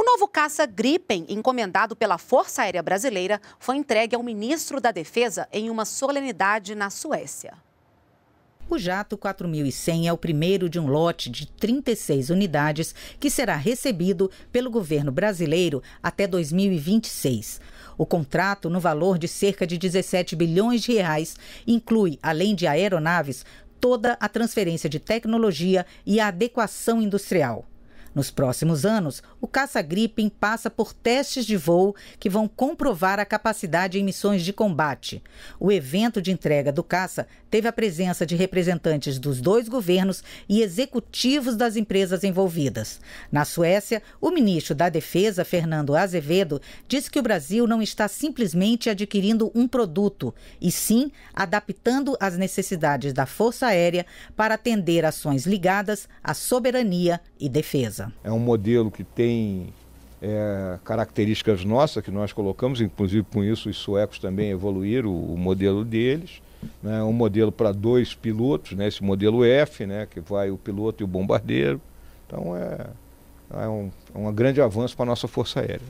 O novo caça Gripen, encomendado pela Força Aérea Brasileira, foi entregue ao ministro da Defesa em uma solenidade na Suécia. O jato 4100 é o primeiro de um lote de 36 unidades que será recebido pelo governo brasileiro até 2026. O contrato, no valor de cerca de 17 bilhões de reais, inclui, além de aeronaves, toda a transferência de tecnologia e a adequação industrial. Nos próximos anos, o caça-gripen passa por testes de voo que vão comprovar a capacidade em missões de combate. O evento de entrega do caça teve a presença de representantes dos dois governos e executivos das empresas envolvidas. Na Suécia, o ministro da Defesa, Fernando Azevedo, disse que o Brasil não está simplesmente adquirindo um produto, e sim adaptando as necessidades da Força Aérea para atender ações ligadas à soberania e defesa. É um modelo que tem é, características nossas que nós colocamos, inclusive com isso os suecos também evoluíram o, o modelo deles. É né, um modelo para dois pilotos, né, esse modelo F, né, que vai o piloto e o bombardeiro. Então é, é um, é um grande avanço para a nossa Força Aérea.